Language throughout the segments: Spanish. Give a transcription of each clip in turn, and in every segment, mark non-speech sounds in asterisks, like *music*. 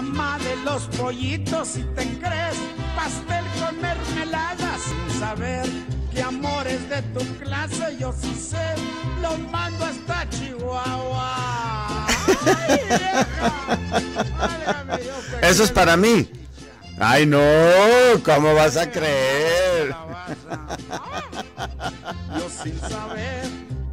mamá de los pollitos si te crees pastel con mermelada sin saber que es de tu clase yo sí sé, lo mando hasta Chihuahua. Eso es para mí. Ay, no, ¿cómo vas a creer? Yo sin saber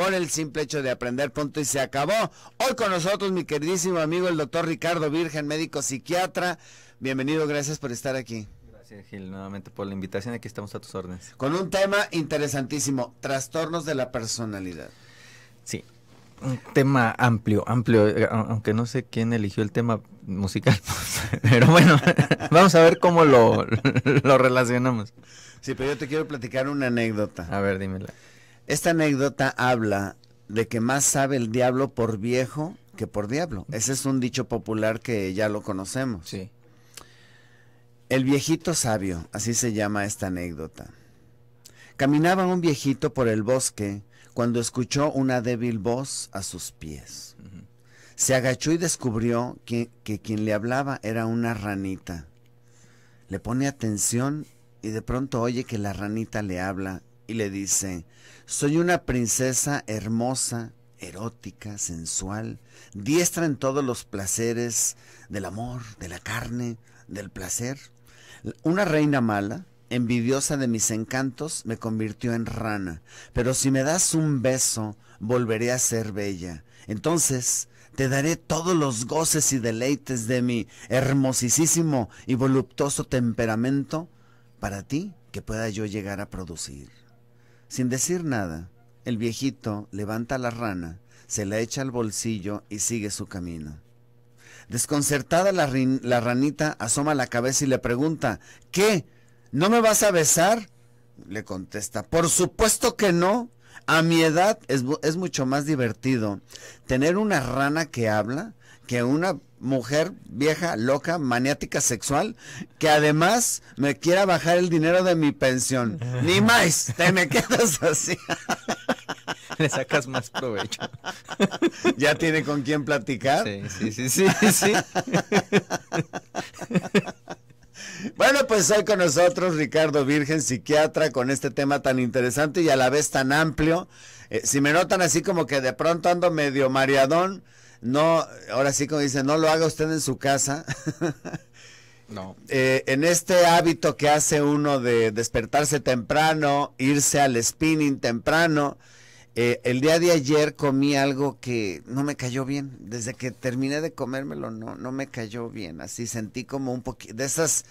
con el simple hecho de aprender, punto y se acabó. Hoy con nosotros mi queridísimo amigo el doctor Ricardo Virgen, médico psiquiatra. Bienvenido, gracias por estar aquí. Gracias Gil, nuevamente por la invitación, aquí estamos a tus órdenes. Con un tema interesantísimo, trastornos de la personalidad. Sí, un tema amplio, amplio, eh, aunque no sé quién eligió el tema musical, *laughs* pero bueno, *laughs* vamos a ver cómo lo, *laughs* lo relacionamos. Sí, pero yo te quiero platicar una anécdota. A ver, dímela. Esta anécdota habla de que más sabe el diablo por viejo que por diablo. Ese es un dicho popular que ya lo conocemos. Sí. El viejito sabio, así se llama esta anécdota. Caminaba un viejito por el bosque cuando escuchó una débil voz a sus pies. Se agachó y descubrió que, que quien le hablaba era una ranita. Le pone atención y de pronto oye que la ranita le habla y le dice, soy una princesa hermosa, erótica, sensual, diestra en todos los placeres del amor, de la carne, del placer. Una reina mala, envidiosa de mis encantos, me convirtió en rana, pero si me das un beso, volveré a ser bella. Entonces, te daré todos los goces y deleites de mi hermosísimo y voluptuoso temperamento para ti que pueda yo llegar a producir. Sin decir nada, el viejito levanta la rana, se la echa al bolsillo y sigue su camino. Desconcertada la, ranita asoma la cabeza y le pregunta, ¿qué? ¿No me vas a besar? Le contesta, por supuesto que no. A mi edad es mucho más divertido tener una rana que habla que una mujer vieja, loca, maniática sexual, que además me quiera bajar el dinero de mi pensión. Ah. Ni más, te me quedas así. *laughs* Le sacas más provecho. *laughs* Ya tiene con quién platicar. Sí, sí, sí, sí, *laughs* Bueno, pues hoy con nosotros Ricardo Virgen, psiquiatra, con este tema tan interesante y a la vez tan amplio. Eh, si me notan así como que de pronto ando medio mareadón, no, ahora sí como dice, no lo haga usted en su casa. *laughs* No. Eh, en este hábito que hace uno de despertarse temprano, irse al spinning temprano, eh, el día de ayer comí algo que no me cayó bien. Desde que terminé de comérmelo, no, no me cayó bien. Así sentí como un poquito de esas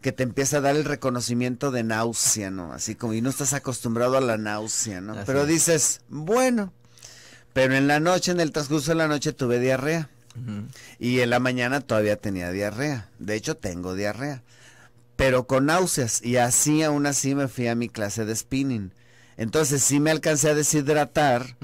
que te empieza a dar el reconocimiento de náusea, ¿no? Así como, y no estás acostumbrado a la náusea, ¿no? Pero dices, bueno, pero en la noche, en el transcurso de la noche, tuve diarrea. Y en la mañana todavía tenía diarrea. De hecho, tengo diarrea. Pero con náuseas. Y así, aún así, me fui a mi clase de spinning. Entonces, sí me alcancé a deshidratar.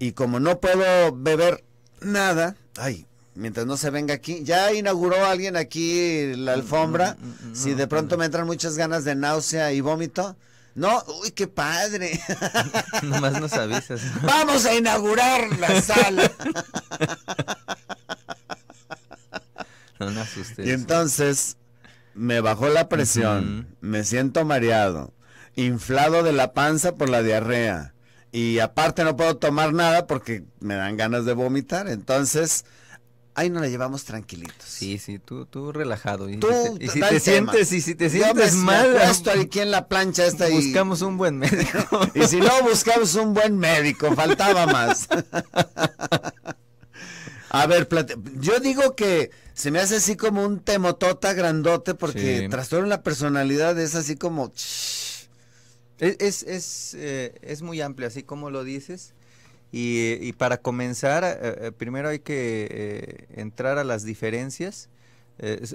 Y como no puedo beber nada, ay, mientras no se venga aquí. Ya inauguró alguien aquí la mm, alfombra. Mm, mm, si de pues pronto me entran muchas ganas de náusea y vómito, no, uy, qué padre. *laughs* Nomás nos avisas. Vamos a inaugurar la sala. Y entonces me bajó la presión, me siento mareado, inflado de la panza por la diarrea. Y aparte no puedo tomar nada porque me dan ganas de vomitar. Entonces ahí nos la llevamos tranquilitos. Sí, sí, tú, tú relajado. Y tú, si te, si te sientes, y si te sientes mal. esto aquí en la plancha está y... Buscamos un buen médico. *laughs* y si no, buscamos un buen médico, faltaba más. *laughs* A ver, yo digo que se me hace así como un temotota grandote porque trastorno trastorno la personalidad es así como... Es, es, es eh, muy amplio, así como lo dices. Y, para comenzar, eh, eh, primero hay que eh, entrar a las diferencias,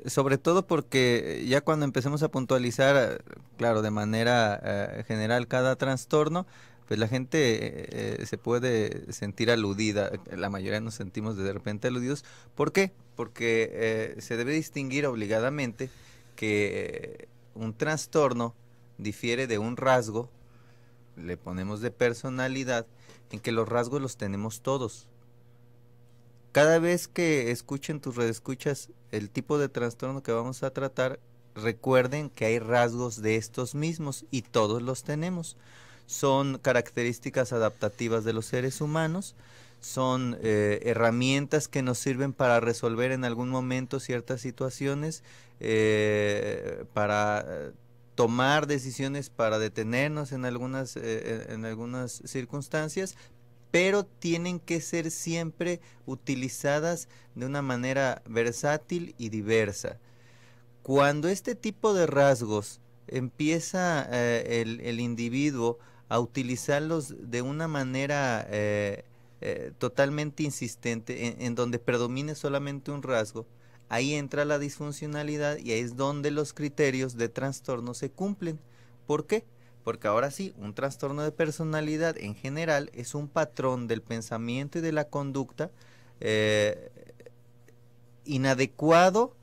sobre todo porque ya cuando empecemos a puntualizar, claro, de manera general cada trastorno, pues la gente se puede sentir aludida, la mayoría nos sentimos de repente aludidos. ¿Por qué? Porque se debe distinguir obligadamente que un trastorno difiere de un rasgo le ponemos de personalidad, en que los rasgos los tenemos todos. Cada vez que escuchen tus redescuchas el tipo de trastorno que vamos a tratar, recuerden que hay rasgos de estos mismos y todos los tenemos. Son características adaptativas de los seres humanos, son eh, herramientas que nos sirven para resolver en algún momento ciertas situaciones, eh, para tomar decisiones para detenernos en algunas, eh, eh, en algunas circunstancias, pero tienen que ser siempre utilizadas de una manera versátil y diversa. Cuando este tipo de rasgos empieza eh, el, individuo a utilizarlos de una manera totalmente insistente, en donde predomine solamente un rasgo, Ahí entra la disfuncionalidad y ahí es donde los criterios de trastorno se cumplen. ¿Por qué? Porque ahora sí, un trastorno de personalidad en general es un patrón del pensamiento y de la conducta eh, inadecuado,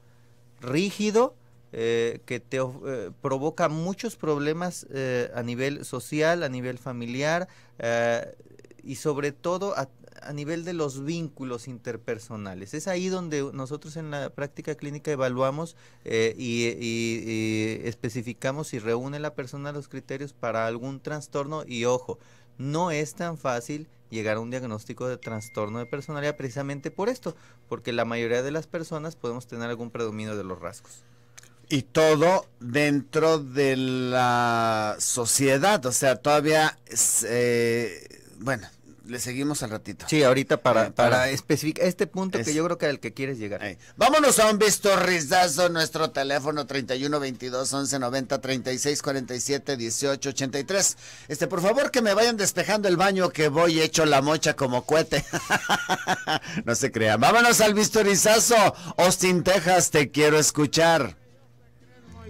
rígido, eh, que te eh, provoca muchos problemas a nivel social, a nivel familiar y sobre todo a, a nivel de los vínculos interpersonales. Es ahí donde nosotros en la práctica clínica evaluamos eh, y, especificamos si reúne la persona los criterios para algún trastorno y ojo, no es tan fácil llegar a un diagnóstico de trastorno de personalidad precisamente por esto, porque la mayoría de las personas podemos tener algún predominio de los rasgos. Y todo dentro de la sociedad, o sea, todavía, eh, bueno, le seguimos al ratito. Sí, ahorita para, eh, para, especificar este punto que yo creo que es el que quieres llegar. Vámonos a un vistorrizazo, nuestro teléfono 31 22 11 90 36 47 18 83. Este, por favor, que me vayan despejando el baño que voy hecho la mocha como cohete. *laughs* no se crean. Vámonos al vistorizazo. Austin, Texas, te quiero escuchar.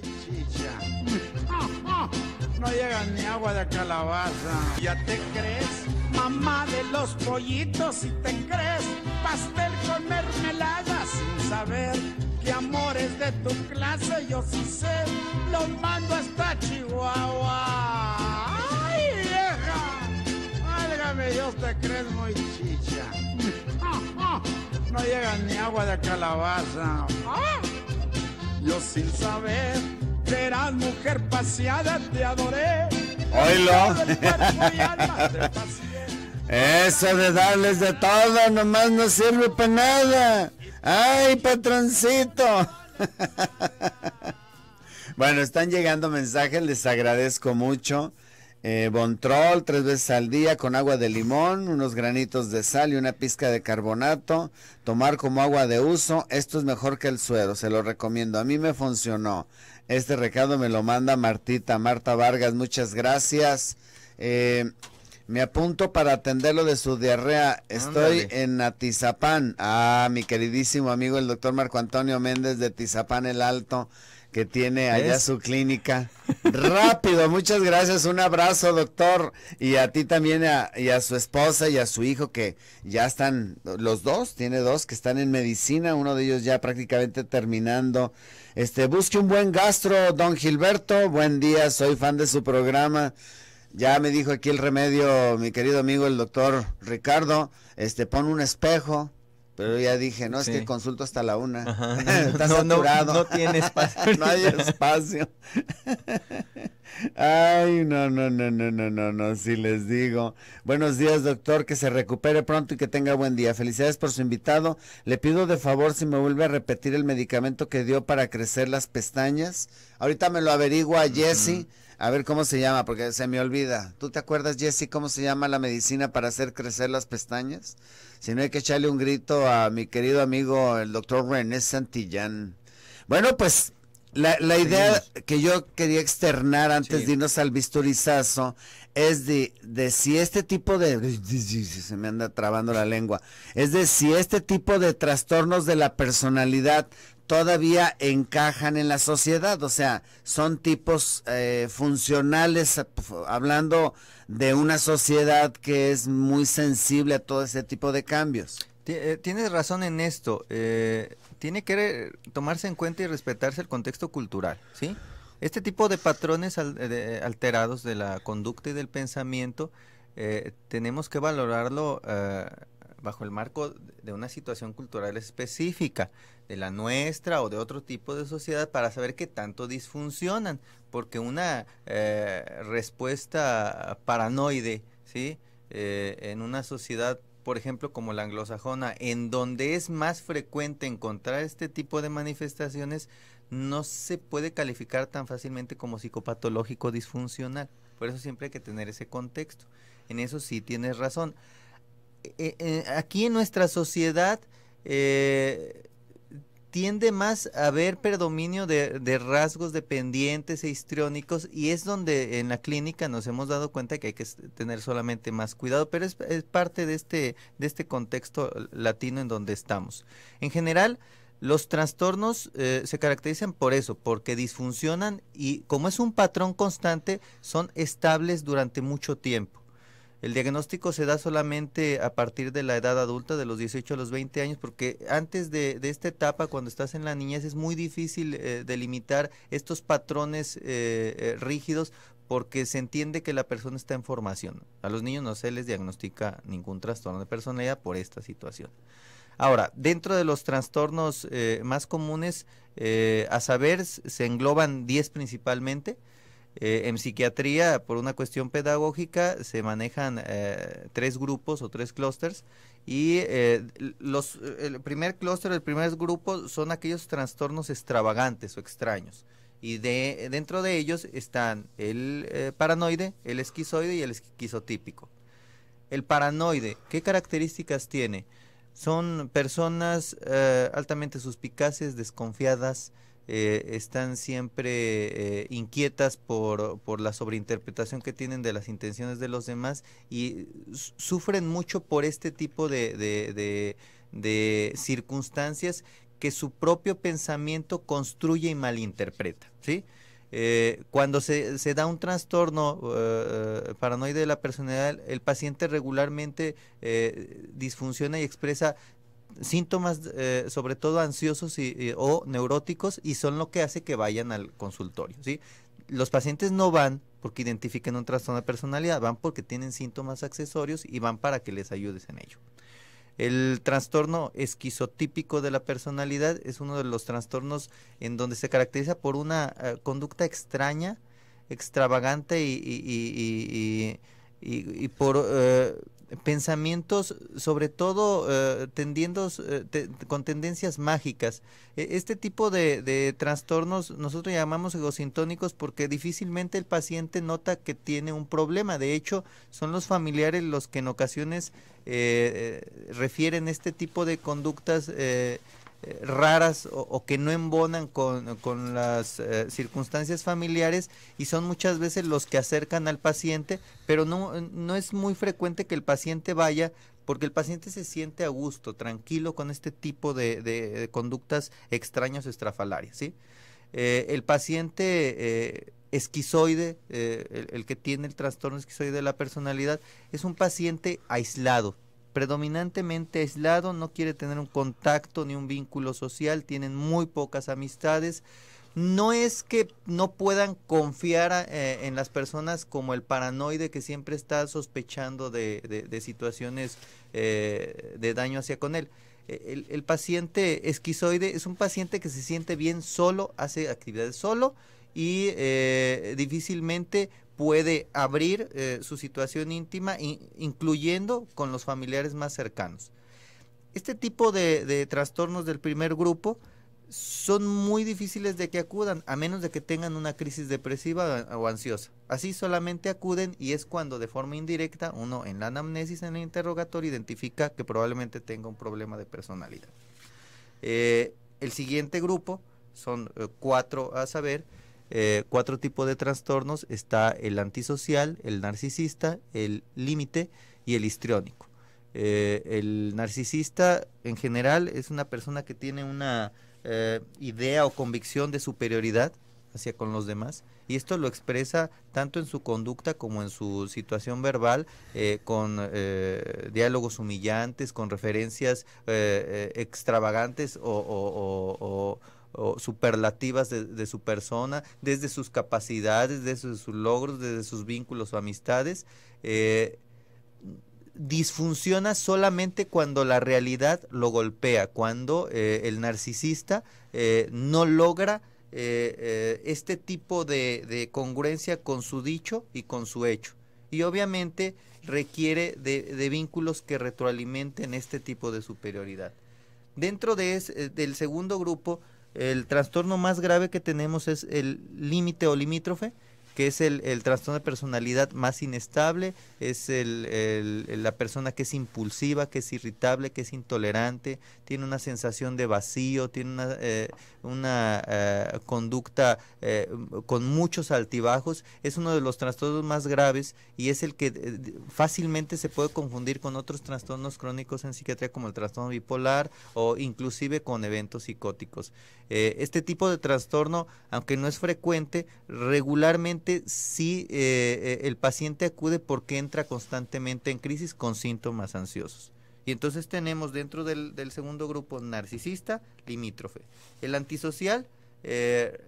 *laughs* No llega ni agua de calabaza. ¿Ya te crees? mamá de los pollitos si te crees pastel con mermelada sin saber que amores de tu clase yo sí sé, los mando hasta Chihuahua. ¡Ay, vieja! Válgame Dios, te crees muy chicha. *laughs* No llega ni agua de calabaza. Ah. Yo sin saber serás mujer paseada te adoré. Hola. Eso de darles de todo nomás no sirve para nada. ¡Ay, patroncito! *laughs* bueno, están llegando mensajes, les agradezco mucho. Eh, Bontrol, tres veces al día con agua de limón, unos granitos de sal y una pizca de carbonato. Tomar como agua de uso, esto es mejor que el suero, se lo recomiendo. A mí me funcionó. Este recado me lo manda Martita, Marta Vargas, muchas gracias. Eh, me apunto para atenderlo de su diarrea. Estoy en Atizapán. Ah, mi queridísimo amigo el doctor Marco Antonio Méndez de Atizapán el Alto, que tiene allá su clínica. Rápido, muchas gracias. Un abrazo, doctor. Y a ti también, y a su esposa y a su hijo, que ya están, los dos, tiene dos que están en medicina, uno de ellos ya prácticamente terminando. Este, busque un buen gastro, don Gilberto. Buen día, soy fan de su programa. Ya me dijo aquí el remedio, mi querido amigo el doctor Ricardo, este pon un espejo, pero ya dije, no, es que consulto hasta la una. *laughs* no, No, tiene espacio. *laughs* no hay espacio. *laughs* Ay, no, no, no, no, no, no, no, si sí les digo. Buenos días, doctor, que se recupere pronto y que tenga buen día. Felicidades por su invitado. Le pido de favor si me vuelve a repetir el medicamento que dio para crecer las pestañas. Ahorita me lo averigua Jesse. A ver cómo se llama, porque se me olvida. ¿Tú te acuerdas, Jesse, cómo se llama la medicina para hacer crecer las pestañas? Si no hay que echarle un grito a mi querido amigo, el doctor René Santillán. Bueno, pues la, idea que yo quería externar antes de irnos al bisturizazo es de, de si este tipo de... Se me anda trabando la lengua. Es de si este tipo de trastornos de la personalidad todavía encajan en la sociedad, o sea, son tipos eh, funcionales, eh, hablando de una sociedad que es muy sensible a todo ese tipo de cambios. Eh, tienes razón en esto, tiene que tomarse en cuenta y respetarse el contexto cultural, ¿sí? Este tipo de patrones alterados de la conducta y del pensamiento tenemos que valorarlo bajo el marco de una situación cultural específica de la nuestra o de otro tipo de sociedad para saber qué tanto disfuncionan, porque una eh, respuesta paranoide, ¿sí? Eh, en una sociedad, por ejemplo, como la anglosajona, en donde es más frecuente encontrar este tipo de manifestaciones, no se puede calificar tan fácilmente como psicopatológico disfuncional. Por eso siempre hay que tener ese contexto. En eso sí tienes razón. E, e, aquí en nuestra sociedad, eh, tiende más a haber predominio de, rasgos dependientes e histriónicos y es donde en la clínica nos hemos dado cuenta que hay que tener solamente más cuidado, pero es, parte de este, de este contexto latino en donde estamos. En general, los trastornos eh, se caracterizan por eso, porque disfuncionan y como es un patrón constante, son estables durante mucho tiempo. El diagnóstico se da solamente a partir de la edad adulta, de los 18 a los 20 años, porque antes de, esta etapa, cuando estás en la niñez, es muy difícil eh, delimitar estos patrones eh, eh, rígidos porque se entiende que la persona está en formación. A los niños no se les diagnostica ningún trastorno de personalidad por esta situación. Ahora, dentro de los trastornos más comunes, a saber, se engloban 10 principalmente. Eh, en psiquiatría, por una cuestión pedagógica, se manejan eh, tres grupos o tres clústeres y eh, el primer clúster, el primer grupo son aquellos trastornos extravagantes o extraños. Y dentro de ellos están el paranoide, el esquizoide y el esquizotípico. El paranoide, ¿qué características tiene? Son personas altamente suspicaces, desconfiadas, eh, están siempre eh, inquietas por, por, la sobreinterpretación que tienen de las intenciones de los demás y sufren mucho por este tipo de, de, de, circunstancias que su propio pensamiento construye y malinterpreta, ¿sí? Eh, cuando se, se, da un trastorno paranoide de la personalidad, el paciente regularmente disfunciona y expresa síntomas eh, sobre todo ansiosos y, o neuróticos y son lo que hace que vayan al consultorio. ¿sí? Los pacientes no van porque identifiquen un trastorno de personalidad, van porque tienen síntomas accesorios y van para que les ayudes en ello. El trastorno esquizotípico de la personalidad es uno de los trastornos en donde se caracteriza por una eh, conducta extraña, extravagante y y, por eh, pensamientos, sobre todo eh, tendiendo, eh, con tendencias mágicas. E, este tipo de, trastornos nosotros llamamos egocintónicos porque difícilmente el paciente nota que tiene un problema. De hecho, son los familiares los que en ocasiones refieren este tipo de conductas eh, raras o, que no embonan con, las eh, circunstancias familiares y son muchas veces los que acercan al paciente, pero no, es muy frecuente que el paciente vaya porque el paciente se siente a gusto, tranquilo con este tipo de, conductas extrañas o estrafalarias. ¿sí? Eh, el paciente esquizoide, el que tiene el trastorno esquizoide de la personalidad, es un paciente aislado, predominantemente aislado, no quiere tener un contacto ni un vínculo social, tienen muy pocas amistades. No es que no puedan confiar eh, en las personas como el paranoide que siempre está sospechando de, situaciones eh, de daño hacia con él. E-, el, paciente esquizoide es un paciente que se siente bien solo, hace actividades solo y eh, difícilmente puede abrir eh, su situación íntima, incluyendo con los familiares más cercanos. Este tipo de, trastornos del primer grupo son muy difíciles de que acudan, a menos de que tengan una crisis depresiva o ansiosa. Así solamente acuden y es cuando de forma indirecta uno en la anamnesis, en el interrogatorio, identifica que probablemente tenga un problema de personalidad. Eh, el siguiente grupo son eh, cuatro a saber, eh, cuatro tipos de trastornos está el antisocial, el narcisista, el límite y el histriónico. Eh, el narcisista en general es una persona que tiene una eh, idea o convicción de superioridad hacia con los demás y esto lo expresa tanto en su conducta como en su situación verbal con diálogos humillantes, con referencias extravagantes o o superlativas de, su persona, desde sus capacidades, desde sus logros, desde sus vínculos o amistades. Eh, disfunciona solamente cuando la realidad lo golpea, cuando eh, el narcisista eh, no logra este tipo de, congruencia con su dicho y con su hecho. Y obviamente requiere de, vínculos que retroalimenten este tipo de superioridad. Dentro de es, del segundo grupo el trastorno más grave que tenemos es el límite o limítrofe, que es el, trastorno de personalidad más inestable, es la persona que es impulsiva, que es irritable, que es intolerante, tiene una sensación de vacío, tiene una, eh, una eh, conducta eh, con muchos altibajos, es uno de los trastornos más graves y es el que eh, fácilmente se puede confundir con otros trastornos crónicos en psiquiatría como el trastorno bipolar o inclusive con eventos psicóticos. este tipo de trastorno, aunque no es frecuente, regularmente sí el paciente acude porque entra constantemente en crisis con síntomas ansiosos. Y entonces tenemos dentro del, segundo grupo narcisista, limítrofe. El antisocial, eh,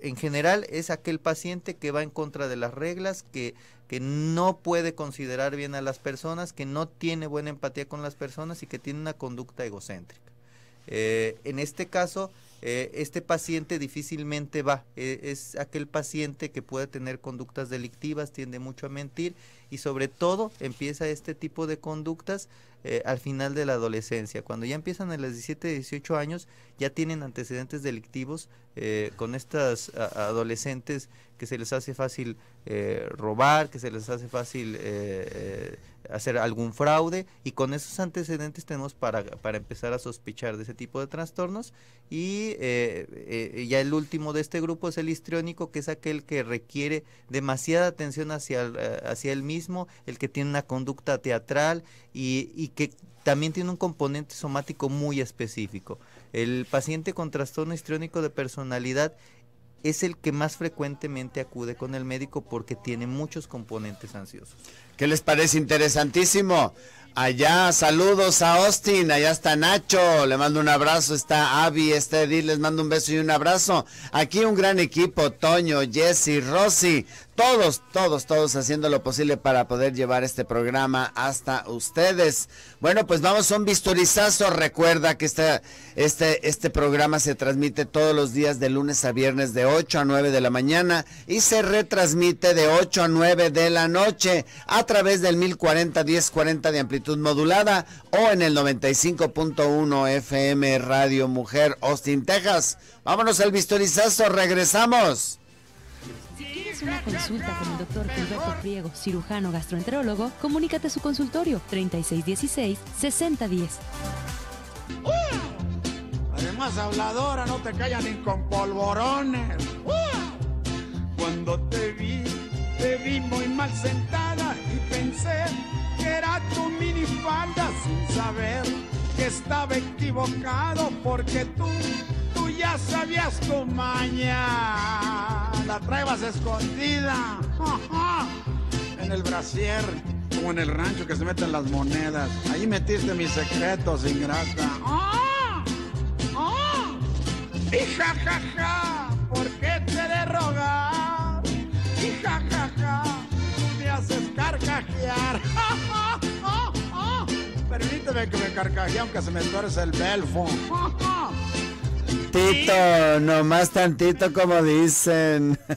en general, es aquel paciente que va en contra de las reglas, que, no puede considerar bien a las personas, que no tiene buena empatía con las personas y que tiene una conducta egocéntrica. Eh, en este caso, eh, este paciente difícilmente va. E, es aquel paciente que puede tener conductas delictivas, tiende mucho a mentir y sobre todo empieza este tipo de conductas eh, al final de la adolescencia. Cuando ya empiezan a los 17, 18 años, ya tienen antecedentes delictivos eh, con estas adolescentes que se les hace fácil eh, robar, que se les hace fácil eh, eh, hacer algún fraude y con esos antecedentes tenemos para, empezar a sospechar de ese tipo de trastornos y ya el último de este grupo es el histriónico que es aquel que requiere demasiada atención hacia, hacia él mismo, el que tiene una conducta teatral y, y que también tiene un componente somático muy específico. El paciente con trastorno histriónico de personalidad es el que más frecuentemente acude con el médico porque tiene muchos componentes ansiosos. ¿Qué les parece interesantísimo? Allá, saludos a Austin, allá está Nacho, le mando un abrazo, está Abby, está Edith, les mando un beso y un abrazo. Aquí un gran equipo, Toño, Jesse, Rosy, todos, todos, todos haciendo lo posible para poder llevar este programa hasta ustedes. Bueno, pues vamos a un visturizazo. Recuerda que este, este, este programa se transmite todos los días de lunes a viernes de 8 a 9 de la mañana y se retransmite de 8 a 9 de la noche a través del 1040 1040 de amplitud modulada o en el 95.1 FM Radio Mujer Austin, Texas. Vámonos al visturizazo, regresamos. Si ¿Quieres una consulta con el doctor Gilberto Priego, cirujano gastroenterólogo? Comunícate a su consultorio 3616-6010. Además, habladora, no te callan ni con polvorones. Cuando te vi, te vi muy mal sentada y pensé que era tu minifalda sin saber que estaba equivocado porque tú ya sabías tu maña, la traebas escondida *laughs* en el brasier, como en el rancho que se meten las monedas. Ahí metiste mis secretos, ingrata. ¡Ah! ah. Y ja, ja, ja, ¿por qué te de rogar? Y ja, ja, ja, tú me haces carcajear. *laughs* Permíteme que me carcaje aunque se me tuerce el belfo. ¡Ja, ah, ah tantito, nomás tantito como dicen. *laughs*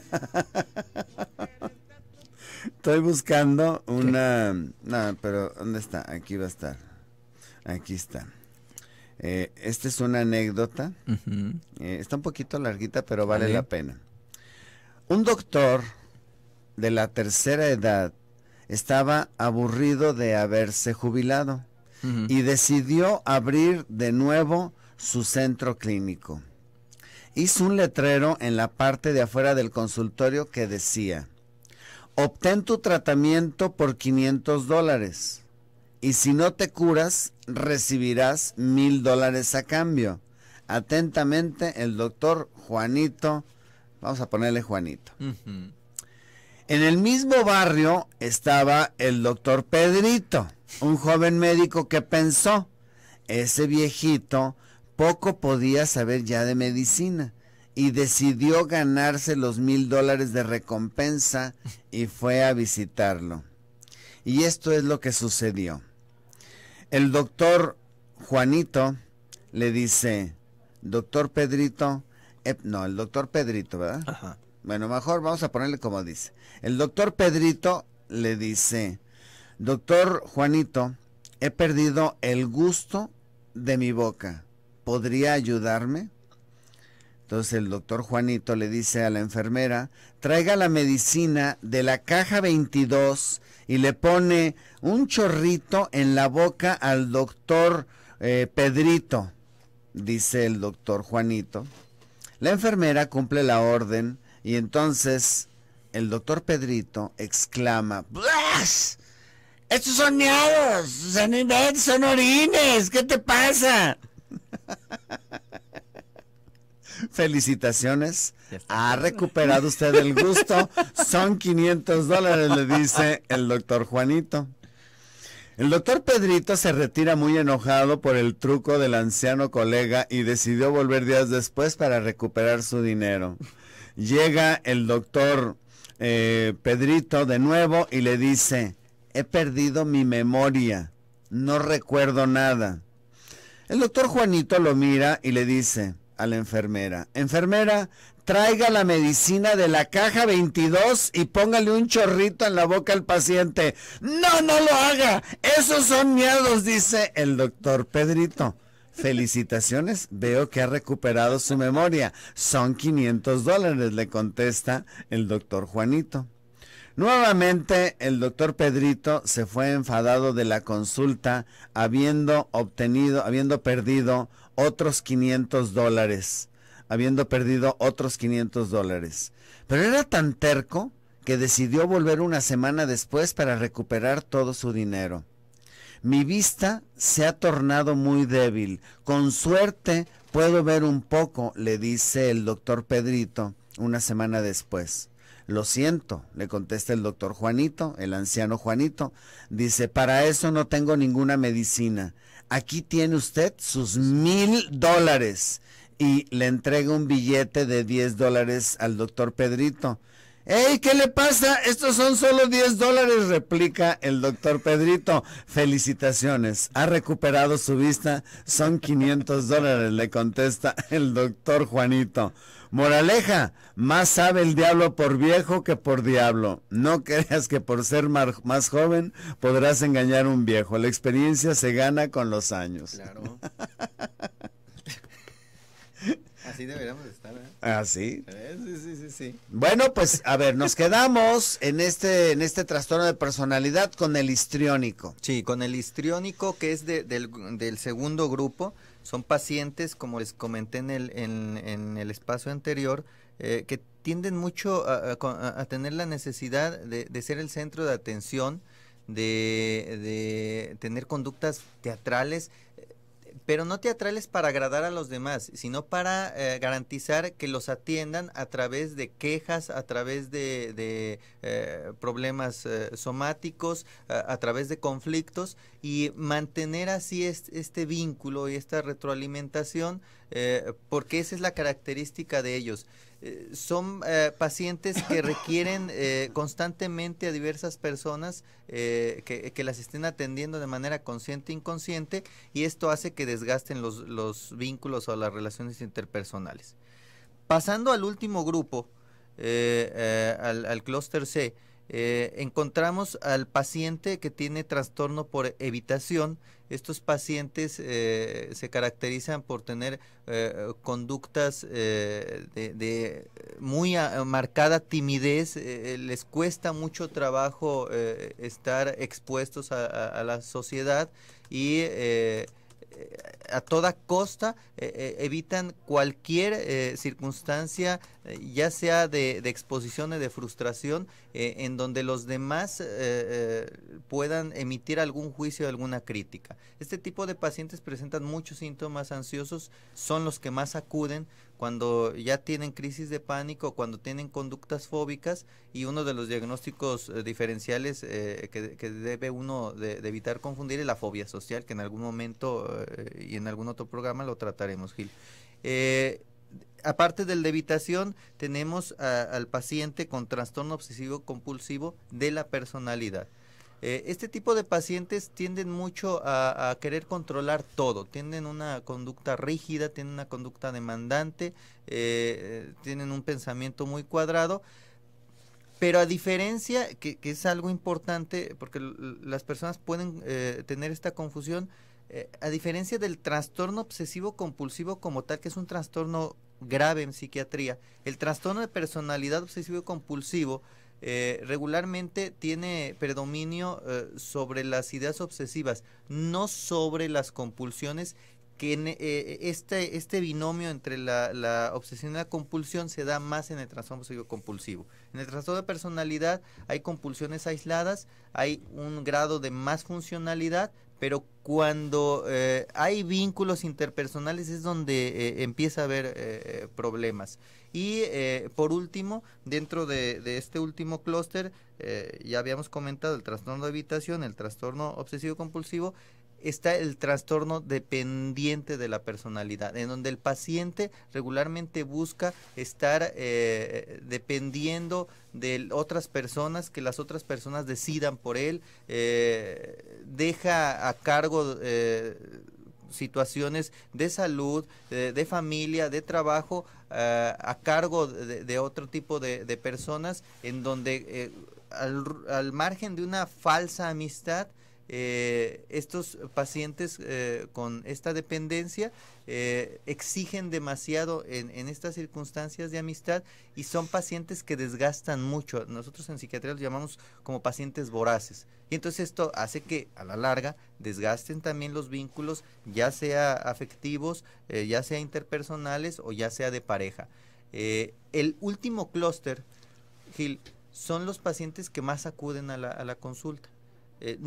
Estoy buscando una... No, pero ¿dónde está? Aquí va a estar. Aquí está. Eh, esta es una anécdota. Eh, está un poquito larguita, pero vale la pena. Un doctor de la tercera edad estaba aburrido de haberse jubilado y decidió abrir de nuevo su centro clínico. Hizo un letrero en la parte de afuera del consultorio que decía, obtén tu tratamiento por 500 dólares y si no te curas recibirás mil dólares a cambio. Atentamente el doctor Juanito, vamos a ponerle Juanito. En el mismo barrio estaba el doctor Pedrito, un joven médico que pensó, ese viejito poco podía saber ya de medicina y decidió ganarse los mil dólares de recompensa y fue a visitarlo. Y esto es lo que sucedió. El doctor Juanito le dice, doctor Pedrito, eh, no, el doctor Pedrito, ¿verdad? Ajá. Bueno, mejor vamos a ponerle como dice. El doctor Pedrito le dice, doctor Juanito, he perdido el gusto de mi boca ¿podría ayudarme? Entonces el doctor Juanito le dice a la enfermera, traiga la medicina de la caja 22 y le pone un chorrito en la boca al doctor eh, Pedrito, dice el doctor Juanito. La enfermera cumple la orden y entonces el doctor Pedrito exclama, ¡Blas! ¡Estos son niados! ¡Son, orines! ¿Qué te pasa? *laughs* Felicitaciones. Ha recuperado usted el gusto. Son 500 dólares, le dice el doctor Juanito. El doctor Pedrito se retira muy enojado por el truco del anciano colega y decidió volver días después para recuperar su dinero. Llega el doctor eh, Pedrito de nuevo y le dice, he perdido mi memoria, no recuerdo nada. El doctor Juanito lo mira y le dice a la enfermera, enfermera, traiga la medicina de la caja 22 y póngale un chorrito en la boca al paciente. No, no lo haga. Esos son miedos, dice el doctor Pedrito. Felicitaciones, veo que ha recuperado su memoria. Son 500 dólares, le contesta el doctor Juanito. Nuevamente el doctor Pedrito se fue enfadado de la consulta habiendo obtenido, habiendo perdido otros 500 dólares, habiendo perdido otros 500 dólares. Pero era tan terco que decidió volver una semana después para recuperar todo su dinero. Mi vista se ha tornado muy débil. Con suerte puedo ver un poco, le dice el doctor Pedrito una semana después. Lo siento, le contesta el doctor Juanito, el anciano Juanito. Dice, para eso no tengo ninguna medicina. Aquí tiene usted sus mil dólares. Y le entrega un billete de 10 dólares al doctor Pedrito. ¡Ey, qué le pasa! Estos son solo 10 dólares, replica el doctor Pedrito. Felicitaciones, ha recuperado su vista, son 500 dólares, le contesta el doctor Juanito. Moraleja, más sabe el diablo por viejo que por diablo. No *laughs* creas que por ser más joven podrás engañar a un viejo. La experiencia se gana con los años. Claro. *laughs* Así deberíamos estar. ¿eh? ¿Ah, eh, sí? Sí, sí, sí, Bueno, pues a ver, nos quedamos en este en este trastorno de personalidad con el histriónico. Sí, con el histriónico que es del, del segundo grupo. Son pacientes, como les comenté en el, en, el espacio anterior, eh, que tienden mucho a, tener la necesidad de, de, ser el centro de atención, de, de tener conductas teatrales pero no teatrales para agradar a los demás, sino para eh, garantizar que los atiendan a través de quejas, a través de, eh, problemas eh, somáticos, a, través de conflictos y mantener así este vínculo y esta retroalimentación, porque esa es la característica de ellos son eh, pacientes que requieren eh, constantemente a diversas personas eh, que, las estén atendiendo de manera consciente e inconsciente y esto hace que desgasten los, vínculos o las relaciones interpersonales. Pasando al último grupo, al clúster C, encontramos al paciente que tiene trastorno por evitación estos pacientes eh, se caracterizan por tener eh, conductas eh, de, muy ah, marcada timidez, les cuesta mucho trabajo estar expuestos a, la sociedad y a toda costa evitan cualquier circunstancia eh, ya sea de, exposición exposiciones de frustración, eh, en donde los demás eh, puedan emitir algún juicio, alguna crítica. Este tipo de pacientes presentan muchos síntomas ansiosos, son los que más acuden cuando ya tienen crisis de pánico, cuando tienen conductas fóbicas y uno de los diagnósticos diferenciales que, debe uno de, evitar confundir es la fobia social, que en algún momento y en algún otro programa lo trataremos, Gil aparte del de tenemos al paciente con trastorno obsesivo compulsivo de la personalidad. Eh, este tipo de pacientes tienden mucho a, querer controlar todo, tienen una conducta rígida, tienen una conducta demandante, eh, tienen un pensamiento muy cuadrado. Pero a diferencia, que, es algo importante, porque las personas pueden eh, tener esta confusión, eh, a diferencia del trastorno obsesivo compulsivo como tal, que es un trastorno grave en psiquiatría, el trastorno de personalidad obsesivo compulsivo eh, regularmente tiene predominio eh, sobre las ideas obsesivas, no sobre las compulsiones que este, este binomio entre la, obsesión y la compulsión se da más en el trastorno obsesivo compulsivo. En el trastorno de personalidad hay compulsiones aisladas, hay un grado de más funcionalidad, pero cuando eh, hay vínculos interpersonales es donde eh, empieza a haber eh, problemas. Y por último, dentro de, de este último clúster, ya habíamos comentado el trastorno de habitación, el trastorno obsesivo compulsivo, está el trastorno dependiente de la personalidad, en donde el paciente regularmente busca estar eh, dependiendo de otras personas, que las otras personas decidan por él, eh, deja a cargo... Eh, situaciones de salud, de, familia, de trabajo, a cargo de, otro tipo de, personas, en donde al, margen de una falsa amistad, eh, estos pacientes eh, con esta dependencia eh, exigen demasiado en, estas circunstancias de amistad y son pacientes que desgastan mucho. Nosotros en psiquiatría los llamamos como pacientes voraces. Y entonces esto hace que a la larga desgasten también los vínculos, ya sea afectivos, ya sea interpersonales o ya sea de pareja. el último clúster, Gil, son los pacientes que más acuden a la, a la consulta. Eh,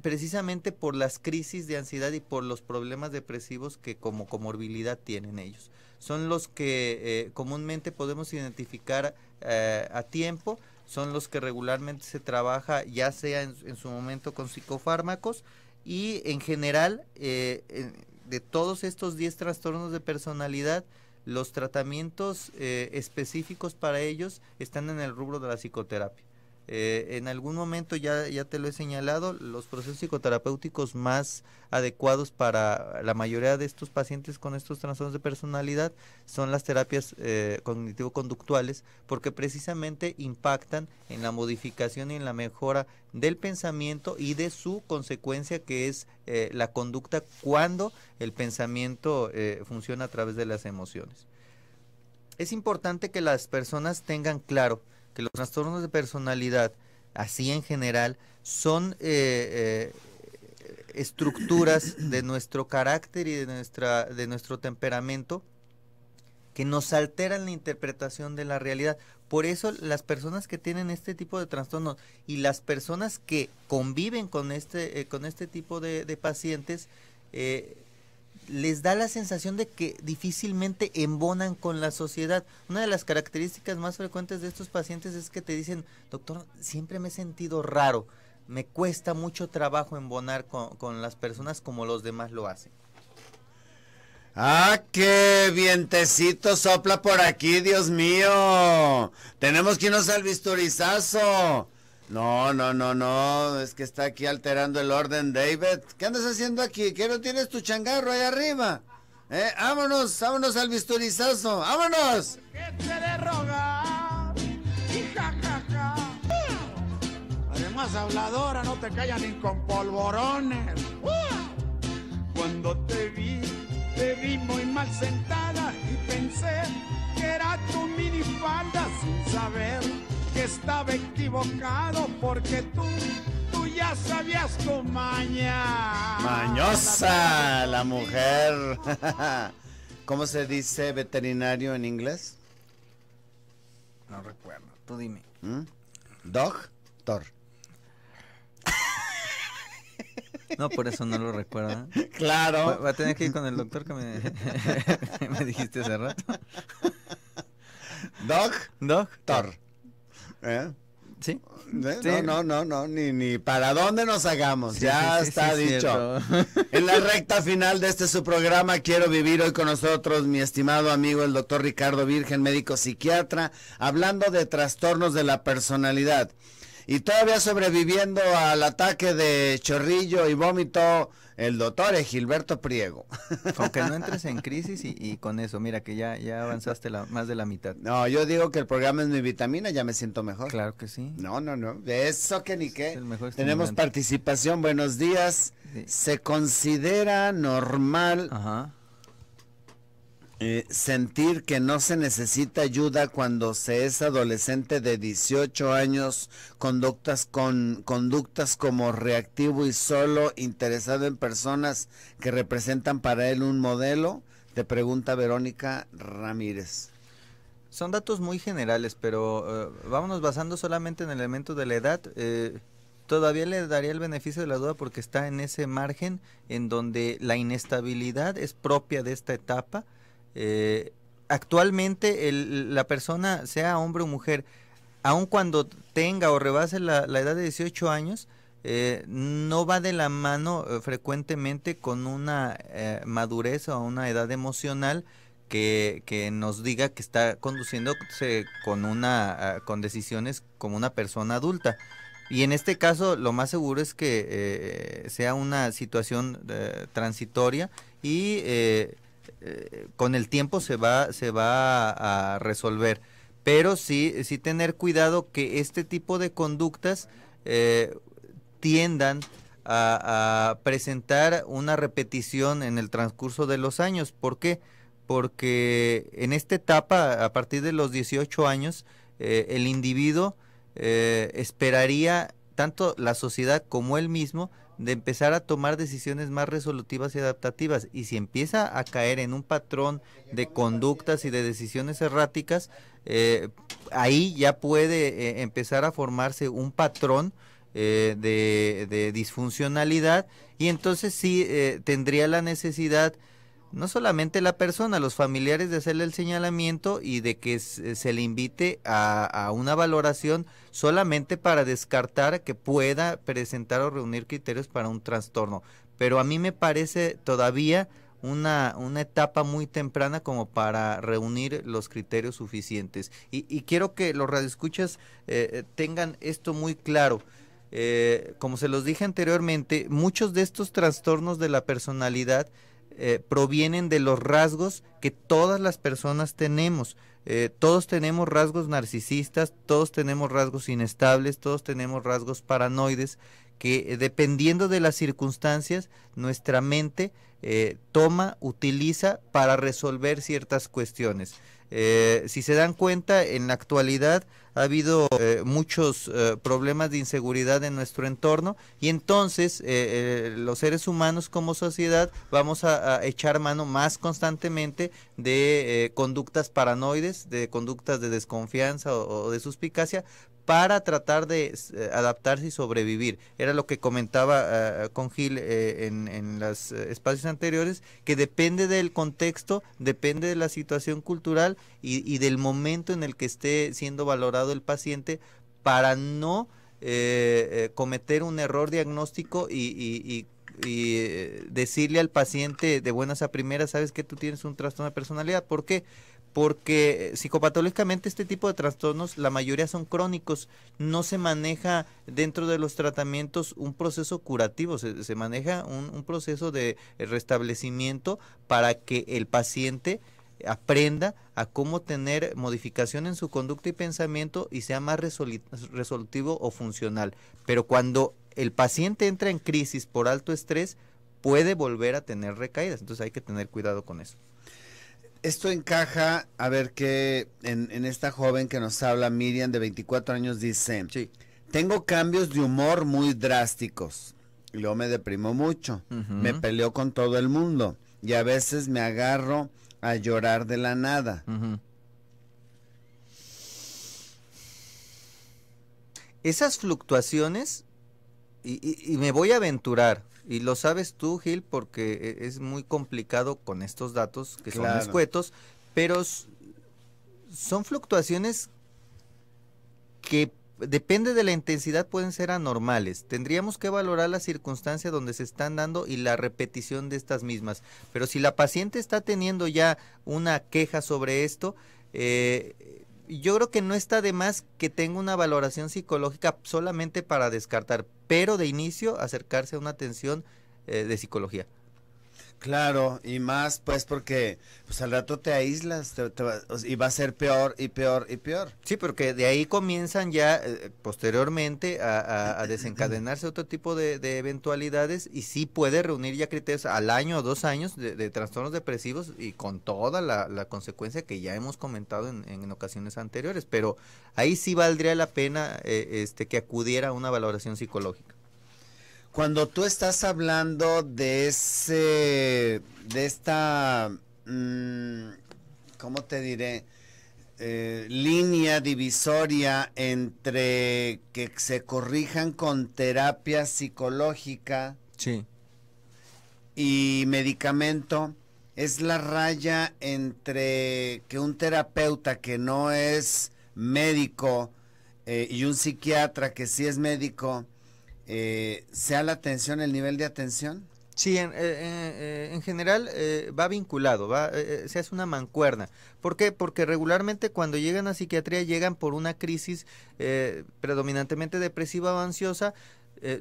precisamente por las crisis de ansiedad y por los problemas depresivos que como comorbilidad tienen ellos. Son los que eh, comúnmente podemos identificar eh, a tiempo, son los que regularmente se trabaja ya sea en, en su momento con psicofármacos y en general de todos estos 10 trastornos de personalidad, los tratamientos específicos para ellos están en el rubro de la psicoterapia eh, en algún momento ya, te lo he señalado, los procesos psicoterapéuticos más adecuados para la mayoría de estos pacientes con estos trastornos de personalidad son las terapias eh, cognitivo-conductuales porque precisamente impactan en la modificación y en la mejora del pensamiento y de su consecuencia que es eh, la conducta cuando el pensamiento funciona a través de las emociones. Es importante que las personas tengan claro que los trastornos de personalidad, así en general, son eh, eh, estructuras *coughs* de nuestro carácter y de, nuestra, de nuestro temperamento que nos alteran la interpretación de la realidad. Por eso las personas que tienen este tipo de trastornos y las personas que conviven con este, eh, con este tipo de, pacientes, les da la sensación de que difícilmente embonan con la sociedad. Una de las características más frecuentes de estos pacientes es que te dicen, doctor, siempre me he sentido raro, me cuesta mucho trabajo embonar con, las personas como los demás lo hacen. Ah, qué vientecito sopla por aquí, Dios mío. Tenemos que irnos al bisturizazo. No, no, no, no, es que está aquí alterando el orden, David. ¿Qué andas haciendo aquí? ¿Qué no tienes tu changarro ahí arriba? ¿Eh? Vámonos, vámonos al bisturizazo, vámonos. Que te ja, Además, habladora, no te callan ni con polvorones. Cuando te vi, te vi muy mal sentada y pensé que era tu minifalda sin saber que estaba equivocado porque tú, tú ya sabías tu maña. Mañosa, la mujer. *laughs* ¿Cómo se dice veterinario en inglés? No recuerdo, tú dime. ¿Mm? Dog, Doctor. No, por eso no lo recuerdo. *laughs* Claro. Va, a tener que ir con el doctor que me, *laughs* dijiste hace rato. Dog, Doctor. ¿Eh? ¿Sí? ¿Eh? No, no, no, ni, ni para dónde nos hagamos, ya está dicho. en la recta final de este su programa, quiero vivir hoy con nosotros mi estimado amigo el doctor Ricardo Virgen, médico psiquiatra, hablando de trastornos de la personalidad. Y todavía sobreviviendo al ataque de chorrillo y vómito el doctor es Gilberto Priego. *laughs* que no entres en crisis y, con eso, mira que ya, ya avanzaste más de la mitad. No, yo digo que el programa es mi vitamina, ya me siento mejor. Claro que sí. No, no, no. De eso que ni qué. Tenemos participación, buenos días. ¿Se considera normal Ajá. Eh, sentir que no se necesita ayuda cuando se es adolescente de 18 años, conductas, con, conductas como reactivo y solo interesado en personas que representan para él un modelo, te pregunta Verónica Ramírez. Son datos muy generales, pero eh, vámonos basando solamente en el elemento de la edad. Eh, todavía le daría el beneficio de la duda porque está en ese margen en donde la inestabilidad es propia de esta etapa eh, actualmente la persona, sea hombre o mujer, aun cuando tenga o rebase la, edad de 18 años, eh, no va de la mano eh, frecuentemente con una madurez o una edad emocional que, nos diga que está conduciéndose con una ah, con decisiones como una persona adulta y en este caso lo más seguro es que sea una situación transitoria y eh, con el tiempo se va, se va a resolver. Pero sí, sí tener cuidado que este tipo de conductas eh, tiendan a, presentar una repetición en el transcurso de los años. ¿Por qué? Porque en esta etapa, a partir de los 18 años, eh, el individuo esperaría tanto la sociedad como él mismo de empezar a tomar decisiones más resolutivas y adaptativas. Y si empieza a caer en un patrón de conductas y de decisiones erráticas, eh, ahí ya puede eh, empezar a formarse un patrón eh, de, de, disfuncionalidad y entonces sí tendría la necesidad no solamente la persona, los familiares de hacerle el señalamiento y de que eh, se le invite a, una valoración solamente para descartar que pueda presentar o reunir criterios para un trastorno. Pero a mí me parece todavía una, una etapa muy temprana como para reunir los criterios suficientes. Y, quiero que los radioescuchas eh, eh, tengan esto muy claro. como se los dije anteriormente, muchos de estos trastornos de la personalidad eh, provienen de los rasgos que todas las personas tenemos. Eh, todos tenemos rasgos narcisistas, todos tenemos rasgos inestables, todos tenemos rasgos paranoides, que eh, dependiendo de las circunstancias, nuestra mente eh, toma, utiliza para resolver ciertas cuestiones. Eh, si se dan cuenta, en la actualidad ha habido eh, muchos problemas de inseguridad en nuestro entorno y entonces los seres humanos como sociedad vamos a, echar mano más constantemente de conductas paranoides, de conductas de desconfianza o, de suspicacia para tratar de adaptarse y sobrevivir. Era lo que comentaba con Gil en, en los espacios anteriores, que depende del contexto, depende de la situación cultural y, del momento en el que esté siendo valorado el paciente para no eh, eh, cometer un error diagnóstico y, y, y y eh, decirle al paciente de buenas a primeras, sabes que tú tienes un trastorno de personalidad. ¿Por qué? Porque eh, psicopatológicamente este tipo de trastornos, la mayoría son crónicos, no se maneja dentro de los tratamientos un proceso curativo, se, maneja un proceso de restablecimiento para que el paciente aprenda a cómo tener modificación en su conducta y pensamiento y sea más resolutivo o funcional. Pero cuando el paciente entra en crisis por alto estrés, puede volver a tener recaídas. Entonces hay que tener cuidado con eso. Esto encaja, a ver que en, esta joven que nos habla, Miriam, de 24 años, dice, sí. tengo cambios de humor muy drásticos. Y me deprimo mucho, me peleo con todo el mundo y a veces me agarro a llorar de la nada. Esas fluctuaciones y, me voy a aventurar, y lo sabes tú, Gil, porque e, es muy complicado con estos datos que son escuetos, pero son fluctuaciones que depende de la intensidad pueden ser anormales. Tendríamos que valorar la circunstancia donde se están dando y la repetición de estas mismas. Pero si la paciente está teniendo ya una queja sobre esto, eh, yo creo que no está de más que tenga una valoración psicológica solamente para descartar, pero de inicio acercarse a una atención eh, de psicología. Claro, y más pues porque pues, al rato te aíslas y va a ser peor y peor y peor. Sí, porque de ahí comienzan ya eh, posteriormente a, desencadenarse otro tipo de, eventualidades y sí puede reunir ya criterios al año o dos años de, trastornos depresivos y con toda la, consecuencia que ya hemos comentado en, ocasiones anteriores, pero ahí sí valdría la pena eh, este que acudiera a una valoración psicológica cuando tú estás hablando de ese, de esta, mm, ¿cómo te diré? Eh, línea divisoria entre que se corrijan con terapia psicológica y medicamento, es la raya entre que un terapeuta que no es médico eh, y un psiquiatra que sí es médico, eh, sea la atención, el nivel de atención? Sí, en, eh, eh, general va vinculado, va, se hace una mancuerna. ¿Por qué? Porque regularmente cuando llegan a psiquiatría llegan por una crisis predominantemente depresiva o ansiosa,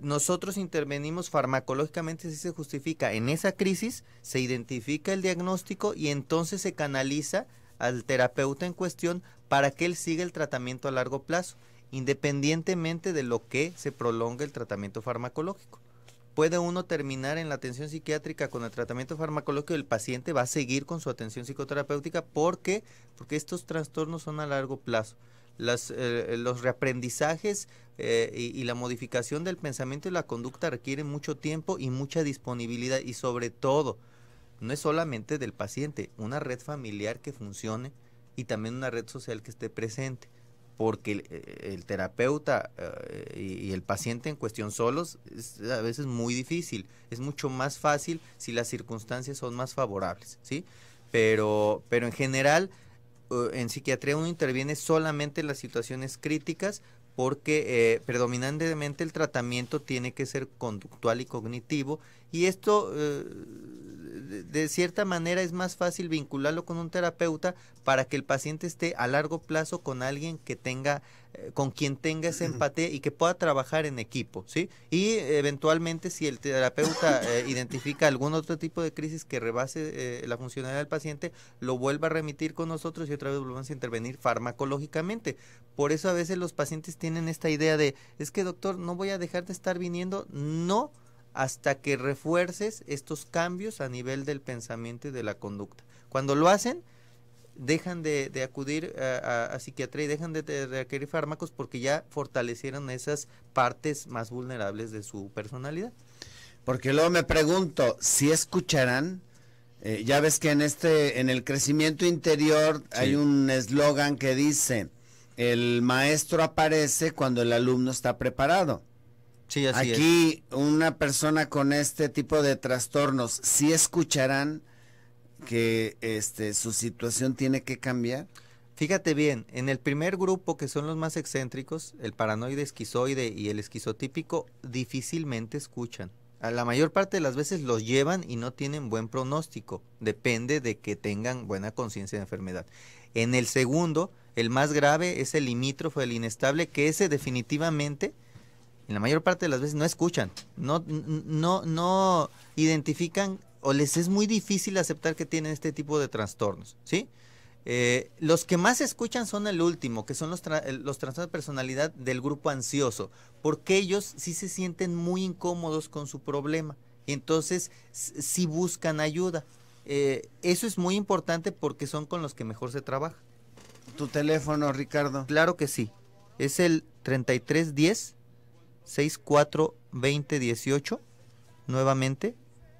nosotros intervenimos farmacológicamente si se justifica. En esa crisis se identifica el diagnóstico y entonces se canaliza al terapeuta en cuestión para que él siga el tratamiento a largo plazo independientemente de lo que se prolongue el tratamiento farmacológico. Puede uno terminar en la atención psiquiátrica con el tratamiento farmacológico y el paciente va a seguir con su atención psicoterapéutica porque porque estos trastornos son a largo plazo. Eh, eh, los reaprendizajes eh, y, la modificación del pensamiento y la conducta requieren mucho tiempo y mucha disponibilidad y sobre todo no es solamente del paciente, una red familiar que funcione y también una red social que esté presente porque el, terapeuta eh, y, el paciente en cuestión solos es a veces muy difícil. Es mucho más fácil si las circunstancias son más favorables, ¿sí? Pero, pero en general, eh, en psiquiatría uno interviene solamente en las situaciones críticas porque eh, predominantemente el tratamiento tiene que ser conductual y cognitivo y esto de cierta manera es más fácil vincularlo con un terapeuta para que el paciente esté a largo plazo con alguien que tenga eh, con quien tenga esa empatía y que pueda trabajar en equipo, ¿sí? Y eventualmente si el terapeuta *laughs* eh, identifica algún otro tipo de crisis que rebase eh, la funcionalidad del paciente, lo vuelva a remitir con nosotros y otra vez volvamos a intervenir farmacológicamente. Por eso a veces los pacientes tienen esta idea de, es que doctor, no voy a dejar de estar viniendo, no hasta que refuerces estos cambios a nivel del pensamiento y de la conducta. Cuando lo hacen, dejan de, acudir a, psiquiatría y dejan de, requerir fármacos porque ya fortalecieron esas partes más vulnerables de su personalidad. Porque luego me pregunto, si escucharán, eh, ya ves que en este, en el crecimiento interior hay un eslogan que dice, el maestro aparece cuando el alumno está preparado. Aquí una persona con este tipo de trastornos, ¿sí escucharán que este, su situación tiene que cambiar? Fíjate bien, en el primer grupo que son los más excéntricos, el paranoide esquizoide y el esquizotípico, difícilmente escuchan. A la mayor parte de las veces los llevan y no tienen buen pronóstico. Depende de que tengan buena conciencia de enfermedad. En el segundo, el más grave es el limítrofo, el inestable, que ese definitivamente en la mayor parte de las veces no escuchan, no, no, no identifican o les es muy difícil aceptar que tienen este tipo de trastornos, ¿sí? Eh, los que más escuchan son el último, que son los, los trastornos de personalidad del grupo ansioso, porque ellos sí se sienten muy incómodos con su problema y entonces sí buscan ayuda. Eh, eso es muy importante porque son con los que mejor se trabaja. ¿Tu teléfono, Ricardo? Claro que sí. Es el 3310 642018 Nuevamente,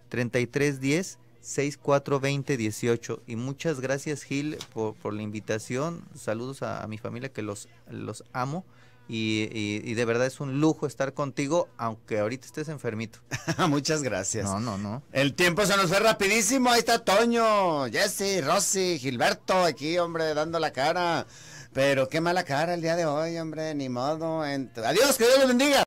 3310 642018 Y muchas gracias, Gil, por, la invitación. Saludos a, mi familia que los, los amo. Y, de verdad es un lujo estar contigo, aunque ahorita estés enfermito. *laughs* Muchas gracias. No, no, no. El tiempo se nos fue rapidísimo. Ahí está Toño, Jesse, Rosy, Gilberto, aquí, hombre, dando la cara. Pero qué mala cara el día de hoy, hombre, ni modo. Adiós, que Dios los bendiga.